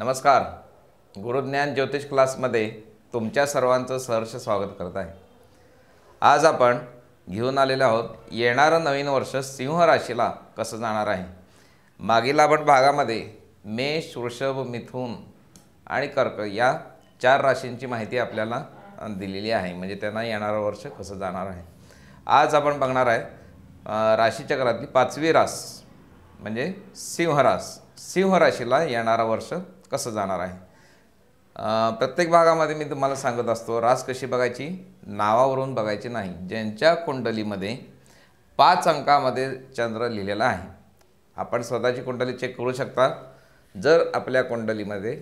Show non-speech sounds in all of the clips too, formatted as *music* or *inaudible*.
नमस्कार गुरुज्ञान ज्योतिष क्लासमध्ये तुमच्या सर्वांचं सहर्ष स्वागत करत आहे आज आपण घेऊन आलेलो आहोत येणारं नवीन वर्ष सिंह राशीला कसं जाणार आहे मागील आपण भागामध्ये मेष वृषभ मिथून आणि कर्क या चार राशींची माहिती आपल्याला दिलेली आहे म्हणजे त्यांना येणारं वर्ष कसं जाणार आहे आज आपण बघणार आहे राशीचक्रातली पाचवी रास म्हणजे सिंहरास सिंह राशीला येणारं वर्ष कसं जाणार आहे प्रत्येक भागामध्ये मी तुम्हाला सांगत असतो रास कशी बघायची नावावरून बघायची नाही ज्यांच्या कुंडलीमध्ये पाच अंकामध्ये चंद्र लिहिलेला आहे आपण स्वतःची कुंडली चेक करू शकता जर आपल्या कुंडलीमध्ये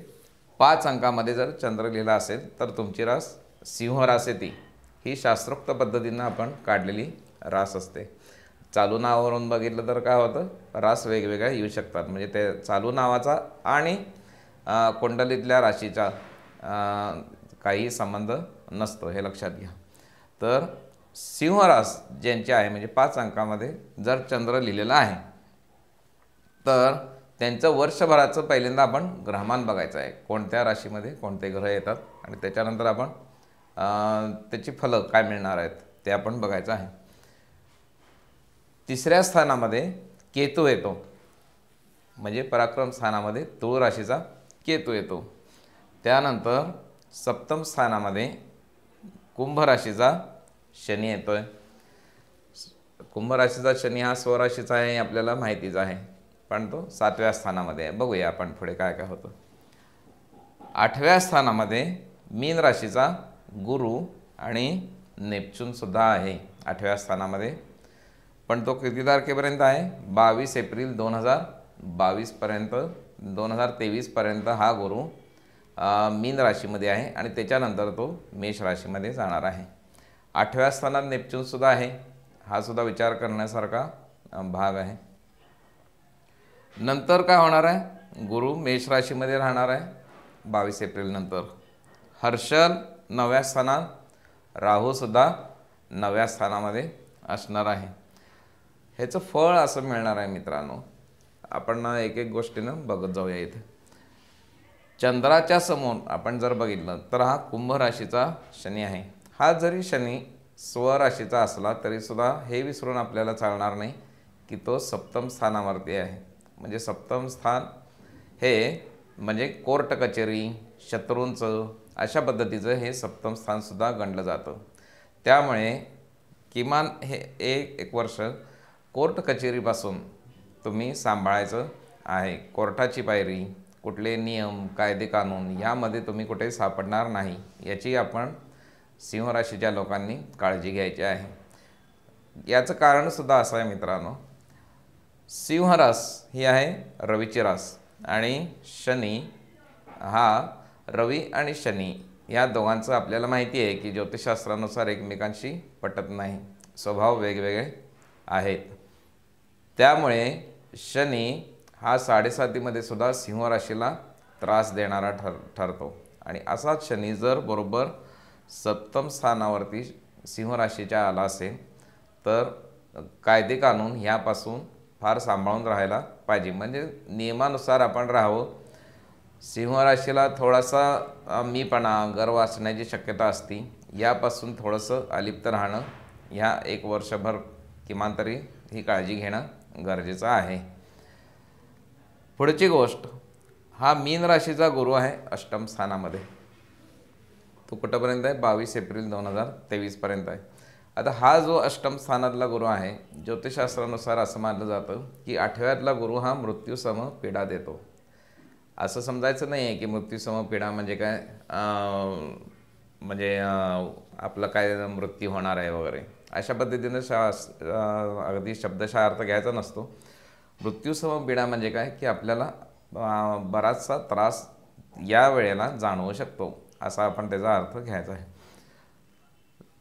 पाच अंकामध्ये जर चंद्र लिहिला असेल तर तुमची रास सिंह येते ही शास्त्रोक्त पद्धतीनं आपण काढलेली रास असते चालू नावावरून बघितलं तर काय होतं रास वेगवेगळ्या येऊ शकतात म्हणजे ते चालू नावाचा आणि कुंडलीतल्या राशीचा काही संबंध नसतो हे लक्षात घ्या तर सिंहरास ज्यांचे आहे म्हणजे पाच अंकामध्ये जर चंद्र लिहिलेला आहे तर त्यांचं वर्षभराचं पहिल्यांदा आपण ग्रहमान बघायचं आहे कोणत्या राशीमध्ये कोणते ग्रह येतात आणि त्याच्यानंतर आपण त्याची फलं काय मिळणार आहेत ते आपण बघायचं आहे तिसऱ्या स्थानामध्ये केतू येतो म्हणजे पराक्रम स्थानामध्ये तुळ राशीचा केतू येतो त्यानंतर सप्तम स्थानामध्ये कुंभ राशीचा शनी येतो आहे कुंभ राशीचा शनी हा स्वराशीचा आहे हे आपल्याला माहितीच आहे पण तो सातव्या स्थानामध्ये आहे बघूया आपण पुढे काय काय होतं आठव्या स्थानामध्ये मीन राशीचा गुरु आणि सुद्धा आहे आठव्या स्थानामध्ये पण तो किती तारखेपर्यंत आहे बावीस एप्रिल दोन हजार बावीसपर्यंत दोन हजार तेवीसपर्यंत हा गुरु मीन राशीमध्ये आहे आणि त्याच्यानंतर तो मेष राशीमध्ये जाणार आहे आठव्या स्थानात नेपच्यूनसुद्धा आहे हा सुद्धा विचार करण्यासारखा भाग आहे नंतर काय होणार आहे गुरु मेष राशीमध्ये राहणार आहे बावीस एप्रिलनंतर हर्षल नव्या स्थानात राहूसुद्धा नव्या स्थानामध्ये असणार आहे ह्याचं फळ असं मिळणार आहे मित्रांनो आपण एक एक गोष्टीनं बघत जाऊया इथे चंद्राच्या समोर आपण जर बघितलं तर हा कुंभ राशीचा शनी आहे हा जरी शनी स्वराशीचा असला तरीसुद्धा हे विसरून आपल्याला चालणार नाही की तो सप्तम स्थानावरती आहे म्हणजे सप्तम स्थान हे म्हणजे कोर्ट कचेरी शत्रूंचं अशा पद्धतीचं हे सप्तम स्थानसुद्धा गणलं जातं त्यामुळे किमान हे एक एक वर्ष कोर्ट कचेरीपासून तुम्ही सांभाळायचं आहे कोर्टाची पायरी कुठले नियम कायदे कानून यामध्ये तुम्ही कुठे सापडणार नाही याची आपण सिंहराशीच्या लोकांनी काळजी घ्यायची आहे याचं कारणसुद्धा असं आहे मित्रांनो सिंहरास ही आहे रवीची रास आणि शनी हा रवी आणि शनी या दोघांचं आपल्याला माहिती आहे की ज्योतिषशास्त्रानुसार एकमेकांशी पटत नाही स्वभाव वेगवेगळे आहेत त्यामुळे शनी हा साडेसातीमध्ये सुद्धा सिंह राशीला त्रास देणारा ठर ठरतो आणि असाच शनी जर बरोबर सप्तम स्थानावरती सिंह राशीच्या आला असेल तर कायदे कानून ह्यापासून फार सांभाळून राहायला पाहिजे म्हणजे नियमानुसार आपण राहावं सिंह राशीला थोडासा मीपणा गर्व असण्याची शक्यता असती यापासून थोडंसं अलिप्त राहणं ह्या एक वर्षभर किमान तरी ही काळजी घेणं गरजेचं आहे पुढची गोष्ट हा मीन राशीचा गुरु आहे अष्टम स्थानामध्ये तो कुठंपर्यंत आहे बावीस एप्रिल दोन हजार तेवीसपर्यंत आहे आता हा जो अष्टम स्थानातला गुरु आहे ज्योतिषशास्त्रानुसार असं मानलं जातं की आठव्यातला गुरु हा मृत्यूसम पीडा देतो असं समजायचं नाही आहे की मृत्यूसम पीडा म्हणजे काय म्हणजे आपलं काय मृत्यू होणार आहे वगैरे अशा पद्धतीनं शा अगदी शब्दशः अर्थ घ्यायचा नसतो मृत्यूसम बिडा म्हणजे काय की आपल्याला बराचसा त्रास या वेळेला जाणवू शकतो असा आपण त्याचा अर्थ घ्यायचा आहे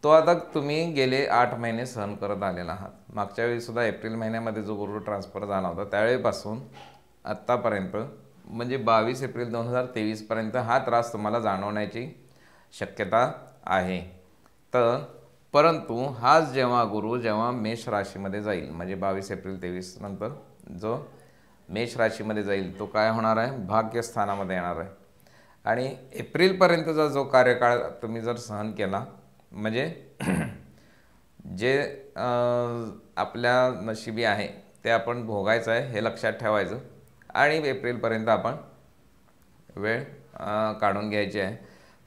तो आता तुम्ही गेले आठ महिने सहन करत आलेला आहात मागच्या वेळीसुद्धा एप्रिल महिन्यामध्ये जो गुरु ट्रान्सफर झाला होता त्यावेळेपासून आत्तापर्यंत म्हणजे बावीस एप्रिल दोन हजार तेवीसपर्यंत हा त्रास तुम्हाला जाणवण्याची शक्यता आहे तर परंतु हाच जेव्हा गुरु जेव्हा मेष राशीमध्ये जाईल म्हणजे बावीस एप्रिल तेवीस नंतर जो मेष राशीमध्ये जाईल तो काय होणार आहे भाग्यस्थानामध्ये येणार आहे आणि एप्रिलपर्यंतचा जो कार्यकाळ तुम्ही जर सहन केला म्हणजे *clears throat* जे आपल्या नशिबी आहे ते आपण भोगायचं आहे हे लक्षात ठेवायचं आणि एप्रिलपर्यंत आपण वेळ काढून घ्यायची आहे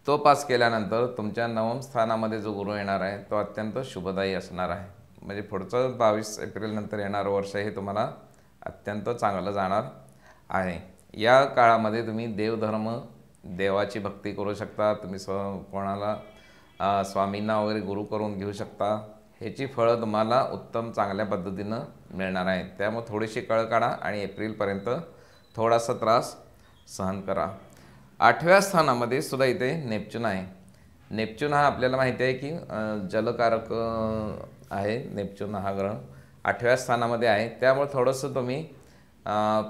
तो पास केल्यानंतर तुमच्या नवम स्थानामध्ये जो गुरु येणार आहे तो अत्यंत शुभदायी असणार आहे म्हणजे पुढचं बावीस एप्रिलनंतर येणारं वर्ष हे तुम्हाला अत्यंत चांगलं जाणार आहे या काळामध्ये तुम्ही देवधर्म देवाची भक्ती करू शकता तुम्ही स्व कोणाला स्वामींना वगैरे गुरु करून घेऊ शकता ह्याची फळं तुम्हाला उत्तम चांगल्या पद्धतीनं मिळणार आहे त्यामुळे थोडीशी कळ काढा आणि एप्रिलपर्यंत थोडासा त्रास सहन करा आठव्या स्थानामध्ये सुद्धा इथे नेपच्यून आहे नेपच्यून हा आपल्याला माहिती आहे की जलकारक आहे नेपच्यून हा ग्रह आठव्या स्थानामध्ये आहे त्यामुळे थोडंसं तुम्ही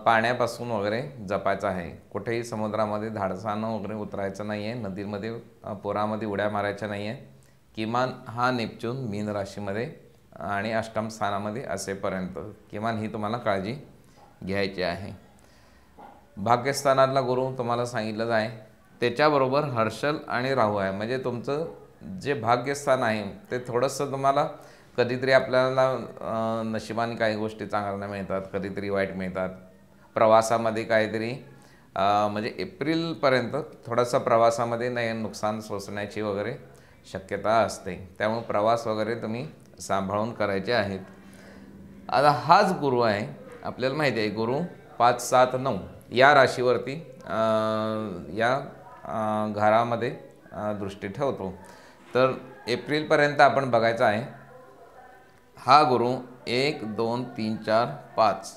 पाण्यापासून वगैरे जपायचं आहे कुठेही समुद्रामध्ये धाडसानं वगैरे उतरायचं नाही आहे नदीमध्ये पोरामध्ये उड्या मारायच्या नाही आहे किमान हा नेपच्यून मीन राशीमध्ये आणि अष्टम स्थानामध्ये असेपर्यंत किमान ही तुम्हाला काळजी घ्यायची आहे भाग्यस्थानातला गुरु तुम्हाला सांगितलंच आहे त्याच्याबरोबर हर्षल आणि राहू आहे म्हणजे तुमचं जे भाग्यस्थान आहे ते थोडंसं तुम्हाला कधीतरी आपल्याला नशिबाने काही गोष्टी चांगल्या मिळतात कधीतरी वाईट मिळतात प्रवासामध्ये काहीतरी म्हणजे एप्रिलपर्यंत थोडासा प्रवासामध्ये नाही नुकसान सोसण्याची वगैरे शक्यता असते त्यामुळे प्रवास वगैरे तुम्ही सांभाळून करायचे आहेत आता हाच गुरु आहे आपल्याला माहिती आहे गुरु पाच सात नऊ या राशीवरती या घरामध्ये दृष्टी ठेवतो तर एप्रिलपर्यंत आपण बघायचं आहे हा गुरु एक दोन तीन चार पाच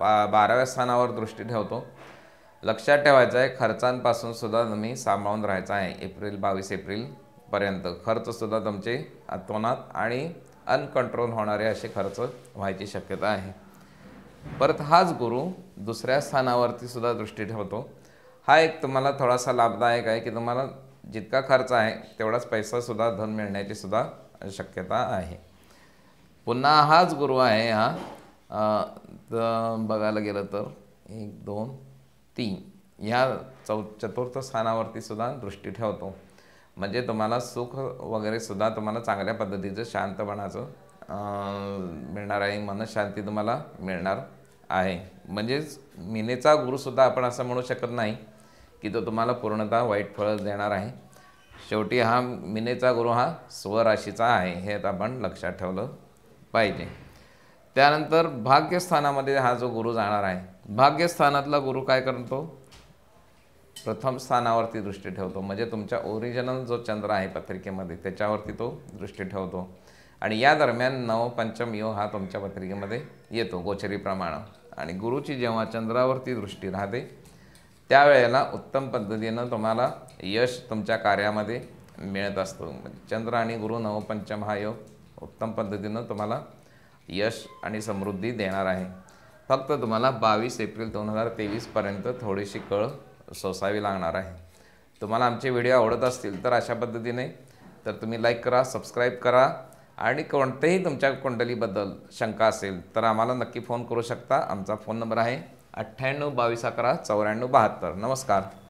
पा बाराव्या स्थानावर दृष्टी ठेवतो लक्षात ठेवायचं आहे खर्चांपासून सुद्धा तुम्ही सांभाळून राहायचं आहे एप्रिल बावीस एप्रिलपर्यंत खर्चसुद्धा तुमचे अतोनात आणि अनकंट्रोल होणारे असे खर्च व्हायची शक्यता आहे परत हाच गुरु दुसऱ्या स्थानावरती सुद्धा दृष्टी ठेवतो हा एक तुम्हाला थोडासा लाभदायक आहे की तुम्हाला जितका खर्च आहे तेवढाच पैसासुद्धा धन मिळण्याची सुद्धा शक्यता आहे पुन्हा हाच गुरु आहे हा बघायला गेलं तर एक दोन तीन ह्या चौ चतुर्थ स्थानावरती सुद्धा दृष्टी ठेवतो म्हणजे तुम्हाला सुख वगैरे सुद्धा तुम्हाला चांगल्या पद्धतीचं शांतपणाचं मिळणार आहे मनशांती तुम्हाला मिळणार आहे म्हणजेच मिनेचा गुरुसुद्धा आपण असं म्हणू शकत नाही की तो तुम्हाला पूर्णतः वाईट फळ देणार आहे शेवटी हा मिनेचा गुरु हा स्वराशीचा आहे हे आपण लक्षात ठेवलं पाहिजे त्यानंतर भाग्यस्थानामध्ये हा जो गुरु जाणार आहे भाग्यस्थानातला गुरु काय करतो प्रथम स्थानावरती दृष्टी ठेवतो म्हणजे तुमच्या ओरिजिनल जो चंद्र आहे पत्रिकेमध्ये त्याच्यावरती तो दृष्टी ठेवतो आणि या दरम्यान नवपंचम योग हा तुमच्या पत्रिकेमध्ये येतो गोचरीप्रमाणे आणि गुरुची जेव्हा चंद्रावरती दृष्टी राहते त्यावेळेला उत्तम पद्धतीनं तुम्हाला यश तुमच्या कार्यामध्ये मिळत असतो म्हणजे चंद्र आणि गुरु नवपंचम हा योग उत्तम पद्धतीनं तुम्हाला यश आणि समृद्धी देणार आहे फक्त तुम्हाला बावीस एप्रिल दोन हजार तेवीसपर्यंत थोडीशी कळ सोसावी लागणार आहे तुम्हाला आमचे व्हिडिओ आवडत असतील तर अशा पद्धतीने तर तुम्ही लाईक करा सबस्क्राईब करा आणि कोणतेही तुमच्या कुंडलीबद्दल शंका असेल तर आम्हाला नक्की फोन करू शकता आमचा फोन नंबर आहे अठ्ठ्याण्णव बावीस अकरा चौऱ्याण्णव बहात्तर नमस्कार